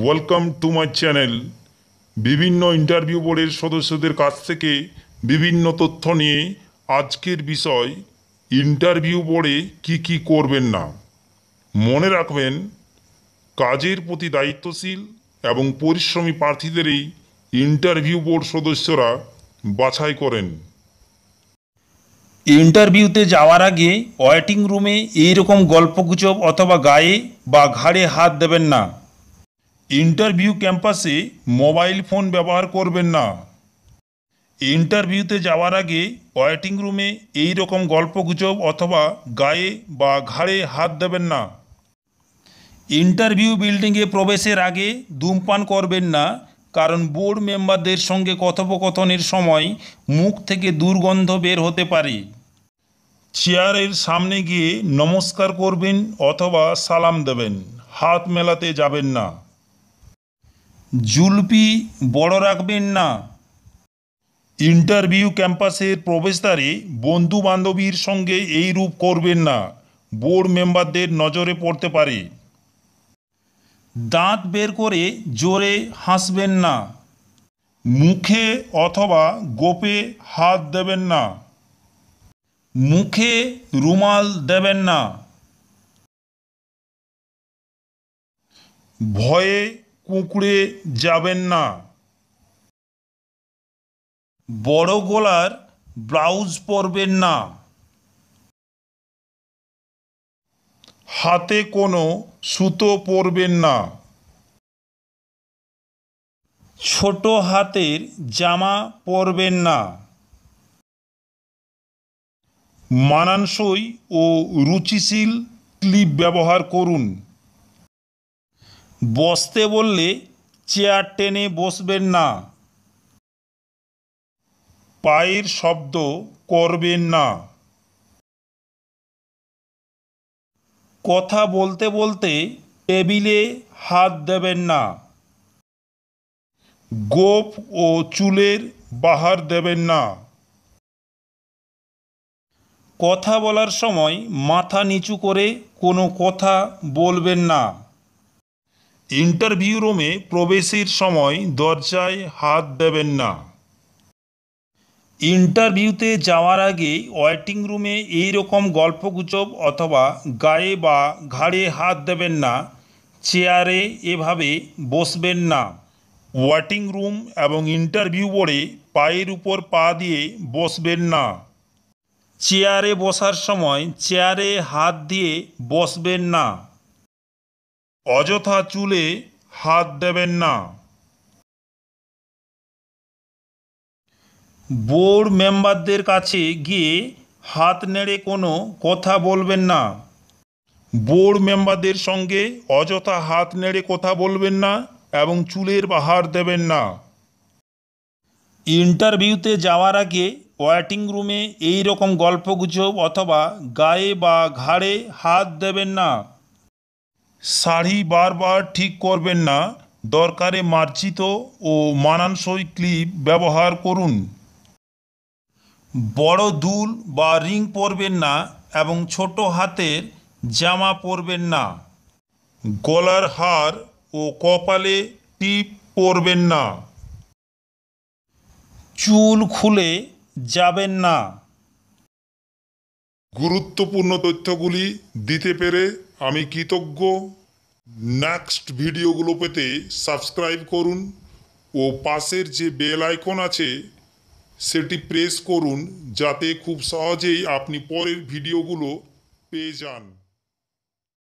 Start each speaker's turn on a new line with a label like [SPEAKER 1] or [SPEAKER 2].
[SPEAKER 1] welcome to my channel বিভিন্ন interview বোর্ডের সদস্যদের কাছ থেকে বিভিন্ন তথ্য নিয়ে আজকের বিষয় ইন্টারভিউ বোর্ডে কি কি করবেন না মনে রাখবেন কাজের প্রতি দায়িত্বশীল এবং পরিশ্রমী প্রার্থীদেরই ইন্টারভিউ বোর্ড সদস্যরা বাছাই করেন ইন্টারভিউতে যাওয়ার আগে
[SPEAKER 2] ওয়েটিং রুমে এইরকম গল্পগুজব অথবা গায়ে বা ঘাড়ে হাত দেবেন না ইন্টারভিউ ক্যাম্পাসে মোবাইল ফোন ব্যবহার করবেন না ইন্টারভিউতে যাওয়ার আগে ওয়েটিং রুমে এই রকম গল্পগুজব অথবা গায়ে বা ঘাড়ে হাত দেবেন না ইন্টারভিউ বিল্ডিংয়ে প্রবেশের আগে ধূমপান করবেন না কারণ বোর্ড মেম্বারদের সঙ্গে কথোপকথনের সময় মুখ থেকে দুর্গন্ধ বের হতে পারে চেয়ারের সামনে গিয়ে নমস্কার করবেন অথবা সালাম দেবেন হাত মেলাতে যাবেন না জুলপি বড় রাখবেন না ইন্টারভিউ ক্যাম্পাসের প্রবেশদ্বারে বন্ধু বান্ধবীর সঙ্গে এই রূপ করবেন না বোর্ড মেম্বারদের নজরে পড়তে পারে দাঁত বের করে জোরে হাসবেন না মুখে অথবা গোপে হাত দেবেন না মুখে রুমাল দেবেন না ভয়ে পুকুরে যাবেন না বড় গলার ব্লাউজ পরবেন না হাতে কোনো সুতো পরবেন না ছোট হাতের জামা পরবেন না মানানসই ও রুচিশীল ক্লিপ ব্যবহার করুন বসতে বললে চেয়ার টেনে বসবেন না পায়ের শব্দ করবেন না কথা বলতে বলতে টেবিলে হাত দেবেন না গোপ ও চুলের বাহার দেবেন না কথা বলার সময় মাথা নিচু করে কোনো কথা বলবেন না ইন্টারভিউ রুমে প্রবেশের সময় দরজায় হাত দেবেন না ইন্টারভিউতে যাওয়ার আগে ওয়েটিং রুমে এই রকম গল্পগুজব অথবা গায়ে বা ঘাড়ে হাত দেবেন না চেয়ারে এভাবে বসবেন না ওয়েটিং রুম এবং ইন্টারভিউ বোর্ডে পায়ের উপর পা দিয়ে বসবেন না চেয়ারে বসার সময় চেয়ারে হাত দিয়ে বসবেন না অযথা চুলে হাত দেবেন না বোর্ড মেম্বারদের কাছে গিয়ে হাত নেড়ে কোনো কথা বলবেন না বোর্ড মেম্বারদের সঙ্গে অযথা হাত নেড়ে কথা বলবেন না এবং চুলের বাহার দেবেন না ইন্টারভিউতে যাওয়ার আগে ওয়াটিং রুমে এই রকম গল্পগুজব অথবা গায়ে বা ঘাড়ে হাত দেবেন না শাড়ি বারবার ঠিক করবেন না দরকারে মার্জিত ও মানানসই ক্লিপ ব্যবহার করুন বড় দুল বা রিং পরবেন না এবং ছোট হাতের জামা পরবেন না গলার হার ও কপালে টিপ পরবেন না চুল
[SPEAKER 1] খুলে যাবেন না গুরুত্বপূর্ণ তথ্যগুলি দিতে পেরে আমি কৃতজ্ঞ নেক্সট ভিডিওগুলো পেতে সাবস্ক্রাইব করুন ও পাশের যে বেল আইকন আছে সেটি প্রেস করুন যাতে খুব সহজেই আপনি পরের ভিডিওগুলো পেয়ে যান